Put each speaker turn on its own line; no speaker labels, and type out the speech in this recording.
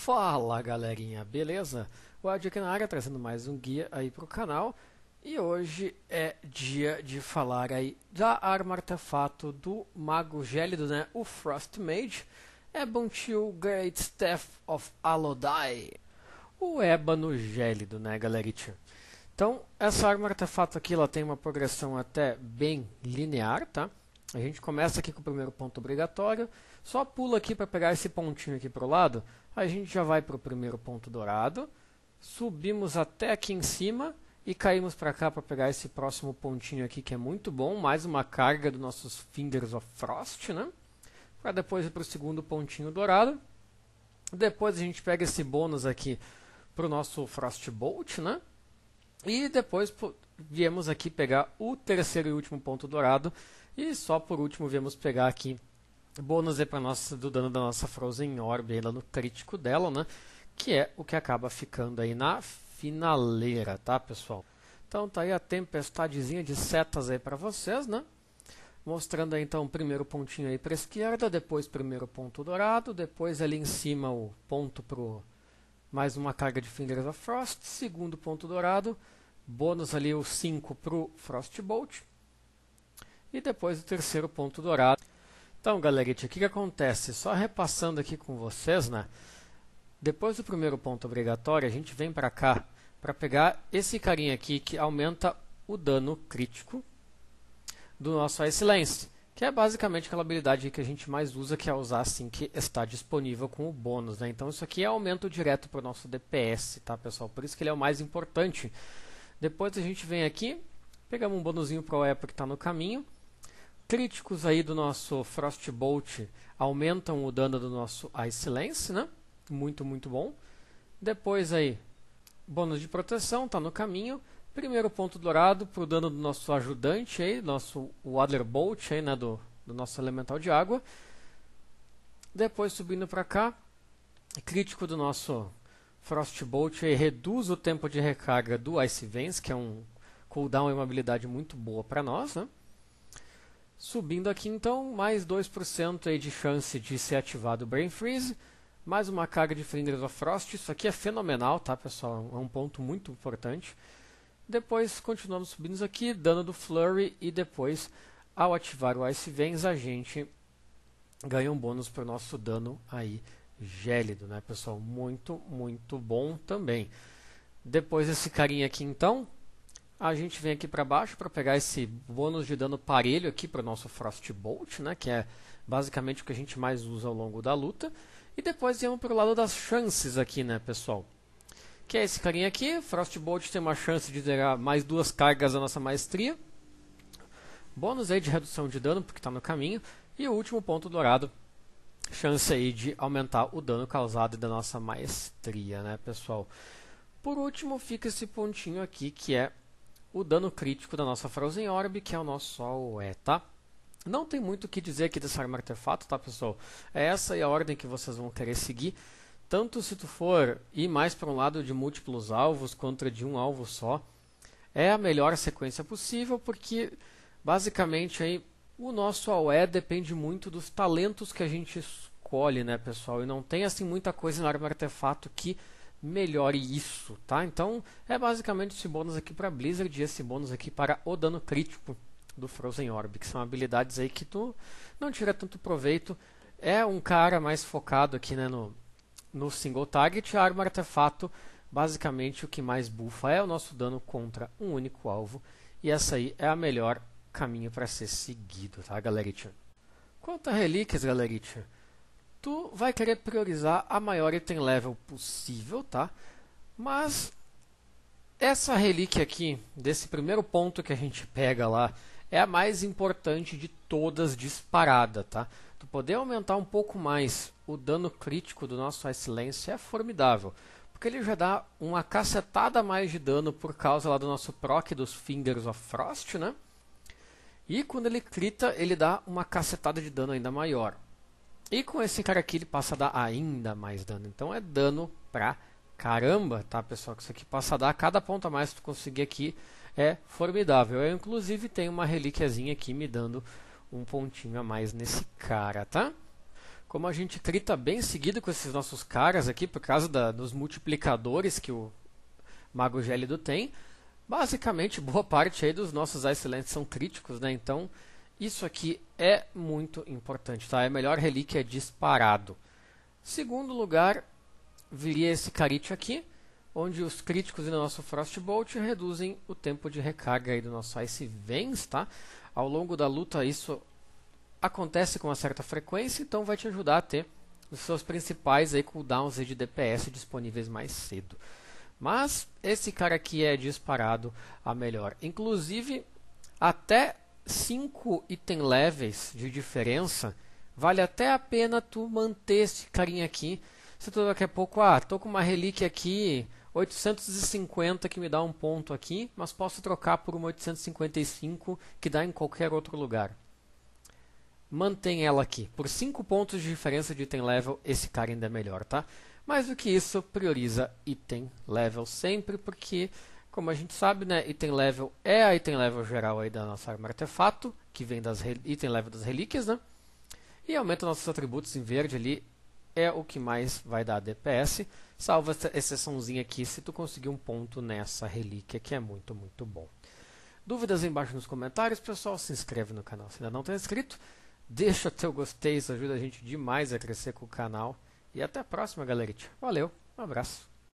Fala galerinha, beleza? O Adi aqui na área trazendo mais um guia aí pro canal e hoje é dia de falar aí da arma artefato do mago gélido, né? O Frost Mage Frostmage, é o Great Staff of Alodai, o ébano gélido, né galeritinha? Então, essa arma artefato aqui ela tem uma progressão até bem linear, tá? A gente começa aqui com o primeiro ponto obrigatório, só pula aqui para pegar esse pontinho aqui para o lado, a gente já vai para o primeiro ponto dourado, subimos até aqui em cima e caímos para cá para pegar esse próximo pontinho aqui que é muito bom, mais uma carga dos nossos Fingers of Frost, né? para depois ir para o segundo pontinho dourado. Depois a gente pega esse bônus aqui para o nosso Frostbolt, né? E depois viemos aqui pegar o terceiro e último ponto dourado, e só por último, viemos pegar aqui bônus é para nossa do dano da nossa Frozen Orb ainda no crítico dela, né? Que é o que acaba ficando aí na finaleira, tá, pessoal? Então tá aí a tempestadezinha de setas aí para vocês, né? Mostrando aí, então o primeiro pontinho aí para esquerda, depois primeiro ponto dourado, depois ali em cima o ponto pro mais uma carga de Fingers of Frost, segundo ponto dourado, bônus ali o 5 pro Frostbolt, e depois o terceiro ponto dourado. Então, galerite, o que, que acontece? Só repassando aqui com vocês, né? Depois do primeiro ponto obrigatório, a gente vem para cá para pegar esse carinha aqui que aumenta o dano crítico do nosso Ice Lance, que é basicamente aquela habilidade que a gente mais usa, que é usar assim que está disponível com o bônus. Né? Então isso aqui é aumento direto para o nosso DPS, tá pessoal? Por isso que ele é o mais importante. Depois a gente vem aqui, pegamos um bônusinho para o Epo que está no caminho, críticos aí do nosso Frostbolt aumentam o dano do nosso Ice Lance, né? Muito, muito bom. Depois aí, bônus de proteção, está no caminho. Primeiro ponto dourado para o dano do nosso ajudante aí, nosso o Adler Bolt aí, né, do, do nosso elemental de água. Depois subindo para cá, crítico do nosso Frostbolt aí, reduz o tempo de recarga do Ice Vence, que é um cooldown e uma habilidade muito boa para nós, né? Subindo aqui então, mais 2% aí de chance de ser ativado o Brain Freeze, mais uma carga de Flinders of Frost, isso aqui é fenomenal, tá pessoal? É um é ponto muito importante. Depois continuamos subindo aqui, dano do Flurry e depois, ao ativar o Ice Veins, a gente ganha um bônus para o nosso dano aí gélido, né pessoal? Muito, muito bom também. Depois esse carinha aqui então, a gente vem aqui para baixo para pegar esse bônus de dano parelho aqui para o nosso Frostbolt, né, que é basicamente o que a gente mais usa ao longo da luta. E depois vamos para o lado das chances aqui, né, pessoal? Que é esse carinha aqui, Frostbolt tem uma chance de zerar mais duas cargas da nossa maestria. Bônus aí de redução de dano, porque está no caminho. E o último ponto dourado, chance aí de aumentar o dano causado da nossa maestria, né, pessoal? Por último, fica esse pontinho aqui que é o dano crítico da nossa Frozen Orb, que é o nosso Sol é, tá? Não tem muito o que dizer aqui desse arma artefato, tá pessoal? É essa é a ordem que vocês vão querer seguir. Tanto se tu for ir mais para um lado de múltiplos alvos contra de um alvo só, é a melhor sequência possível, porque basicamente aí o nosso AOE depende muito dos talentos que a gente escolhe, né, pessoal? E não tem assim muita coisa na arma artefato que melhore isso, tá? Então é basicamente esse bônus aqui para Blizzard e esse bônus aqui para o dano crítico do Frozen Orb, que são habilidades aí que tu não tira tanto proveito. É um cara mais focado aqui né, no, no single target, a arma artefato basicamente o que mais bufa é o nosso dano contra um único alvo, e essa aí é a melhor caminho para ser seguido, tá, galeritinha? Quanto a relíquias, galeritinha, tu vai querer priorizar a maior item level possível, tá? Mas essa relíquia aqui, desse primeiro ponto que a gente pega lá, é a mais importante de todas disparada, tá? Tu poder aumentar um pouco mais o dano crítico do nosso Ice Lance é formidável, porque ele já dá uma cacetada a mais de dano por causa lá do nosso proc dos Fingers of Frost, né? E quando ele crita, ele dá uma cacetada de dano ainda maior. E com esse cara aqui ele passa a dar ainda mais dano. Então é dano pra caramba, tá pessoal? Que isso aqui passa a dar cada ponto a mais que tu conseguir aqui é formidável. Eu inclusive tenho uma relíquiazinha aqui me dando um pontinho a mais nesse cara, tá? Como a gente trita bem seguido com esses nossos caras aqui, por causa da, dos multiplicadores que o Mago Gélido tem, basicamente boa parte aí dos nossos excelentes são críticos, né? Então isso aqui é muito importante, tá? É a melhor relíquia é disparado. Segundo lugar, viria esse Karit aqui, onde os críticos do nosso Frostbolt reduzem o tempo de recarga aí do nosso Ice Vens, tá? Ao longo da luta isso acontece com uma certa frequência, então vai te ajudar a ter os seus principais aí cooldowns de DPS disponíveis mais cedo. Mas esse cara aqui é disparado a melhor. Inclusive, até cinco item levels de diferença, vale até a pena tu manter esse carinha aqui. Se tu daqui a pouco, ah, tô com uma relíquia aqui, 850 que me dá um ponto aqui, mas posso trocar por uma 855 que dá em qualquer outro lugar. Mantém ela aqui. Por 5 pontos de diferença de item level, esse cara ainda é melhor, tá? Mais do que isso, prioriza item level sempre, porque como a gente sabe, né, item level é a item level geral aí da nossa arma artefato, que vem das item level das relíquias, né? E aumenta nossos atributos em verde ali, é o que mais vai dar DPS, salvo essa exceçãozinha aqui se tu conseguir um ponto nessa relíquia, que é muito, muito bom. Dúvidas embaixo nos comentários, pessoal, se inscreve no canal se ainda não está inscrito, deixa teu gostei, isso ajuda a gente demais a crescer com o canal, e até a próxima, galerite. Valeu, um abraço.